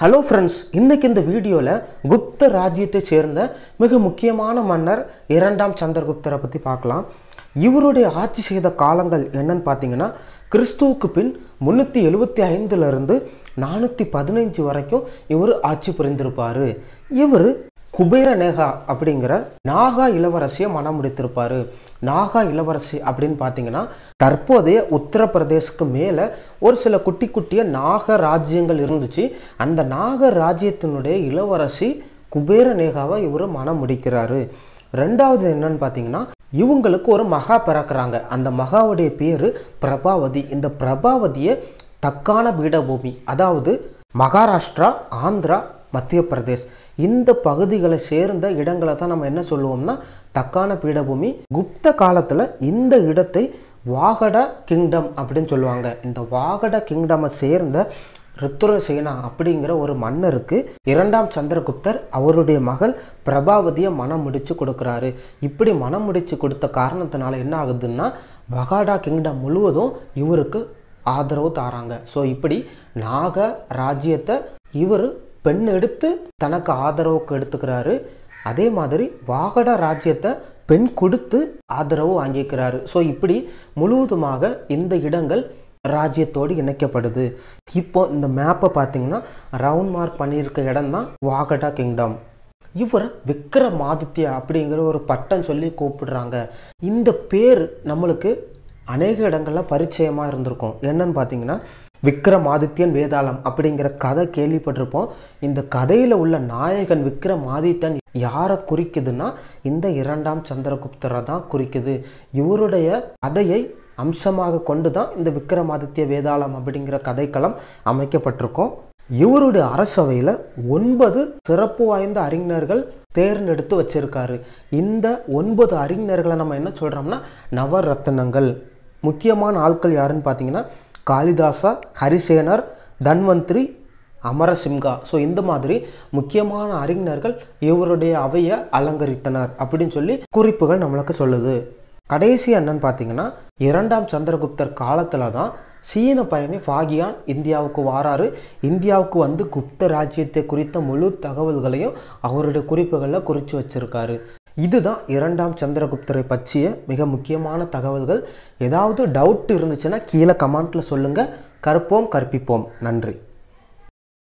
hello friends இன்றைக்கி இந்த வீடியோவில் குப்த ராஜ்யத்தை சேர்ந்த மிக முக்கியமான மன்னர் இரண்டாம் சந்திரகுப்தரை பற்றி பார்க்கலாம் இவருடைய ஆட்சி செய்த காலங்கள் என்னன்னு பார்த்தீங்கன்னா கிறிஸ்துவுக்கு பின் முந்நூற்றி எழுபத்தி ஐந்துலேருந்து நானூற்றி பதினஞ்சு வரைக்கும் இவர் ஆட்சி புரிந்திருப்பார் இவர் குபேரநேகா அப்படிங்கிற நாகா இளவரசியை மனம் முடித்திருப்பார் நாகா இளவரசி அப்படின்னு பார்த்தீங்கன்னா தற்போதைய உத்தரப்பிரதேசக்கு மேலே ஒரு சில குட்டி குட்டிய நாக ராஜ்யங்கள் இருந்துச்சு அந்த நாக ராஜ்யத்தினுடைய இளவரசி குபேரநேகாவை இவர் மனம் முடிக்கிறாரு ரெண்டாவது என்னன்னு பார்த்தீங்கன்னா இவங்களுக்கு ஒரு மகா பிறக்கிறாங்க அந்த மகாவுடைய பேர் பிரபாவதி இந்த பிரபாவதியை தக்கான பீடபூமி அதாவது மகாராஷ்டிரா ஆந்திரா மத்திய பிரதேஷ் இந்த பகுதிகளை சேர்ந்த இடங்களை தான் நம்ம என்ன சொல்லுவோம்னா தக்கான பீடபூமி குப்த காலத்தில் இந்த இடத்தை வாகட கிங்டம் அப்படின்னு சொல்லுவாங்க இந்த வாகட கிங்டமை சேர்ந்த ருத்ரசேனா அப்படிங்கிற ஒரு மன்னருக்கு இரண்டாம் சந்திரகுப்தர் அவருடைய மகள் பிரபாவதியை மனம் முடிச்சு கொடுக்குறாரு இப்படி மனம் முடிச்சு கொடுத்த காரணத்தினால என்ன ஆகுதுன்னா வகாடா கிங்டம் முழுவதும் இவருக்கு ஆதரவு தாராங்க ஸோ இப்படி நாக ராஜ்யத்தை இவர் பெண் எடுத்து தனக்கு ஆதரவுக்கு எடுத்துக்கிறாரு அதே மாதிரி வாகடா ராஜ்யத்தை பெண் கொடுத்து ஆதரவு வாங்கிக்கிறாரு ஸோ இப்படி முழுவதுமாக இந்த இடங்கள் ராஜ்யத்தோடு இணைக்கப்படுது இப்போ இந்த மேப்பை பார்த்தீங்கன்னா ரவுண்ட் மார்க் பண்ணியிருக்க இடம் தான் வாகடா கிங்டம் இவர் விக்ரமாதித்யா அப்படிங்கிற ஒரு பட்டம் சொல்லி கூப்பிடுறாங்க இந்த பேர் நம்மளுக்கு அநேக இடங்களில் பரிச்சயமாக இருந்திருக்கும் என்னன்னு பார்த்தீங்கன்னா விக்ரமாதித்யன் வேதாளம் அப்படிங்கிற கதை கேள்விப்பட்டிருப்போம் இந்த கதையில் உள்ள நாயகன் விக்ரமாதித்யன் யாரை குறிக்குதுன்னா இந்த இரண்டாம் சந்திரகுப்தரை தான் குறிக்குது இவருடைய கதையை அம்சமாக கொண்டு தான் இந்த விக்ரமாதித்ய வேதாளம் அப்படிங்கிற கதைக்களம் அமைக்கப்பட்டிருக்கோம் இவருடைய அரசவையில் ஒன்பது சிறப்பு வாய்ந்த அறிஞர்கள் தேர்ந்தெடுத்து வச்சிருக்காரு இந்த ஒன்பது அறிஞர்களை நம்ம என்ன சொல்கிறோம்னா நவரத்னங்கள் முக்கியமான ஆட்கள் யாருன்னு பார்த்தீங்கன்னா காளிதாசா ஹரிசேனர் தன்வந்திரி அமரசிம்கா ஸோ இந்த மாதிரி முக்கியமான அறிஞர்கள் இவருடைய அவையை அலங்கரித்தனர் அப்படின்னு சொல்லி குறிப்புகள் நம்மளுக்கு சொல்லுது கடைசி என்னன்னு பார்த்தீங்கன்னா இரண்டாம் சந்திரகுப்தர் காலத்தில் தான் சீன பயணி ஃபாகியான் இந்தியாவுக்கு வாராரு இந்தியாவுக்கு வந்து குப்த ராஜ்யத்தை குறித்த முழு தகவல்களையும் அவருடைய குறிப்புகளில் குறித்து வச்சுருக்காரு இதுதான் இரண்டாம் சந்திரகுப்தரை பற்றிய மிக முக்கியமான தகவல்கள் ஏதாவது டவுட் இருந்துச்சுன்னா கீழே கமெண்ட்டில் சொல்லுங்கள் கற்போம் கற்பிப்போம் நன்றி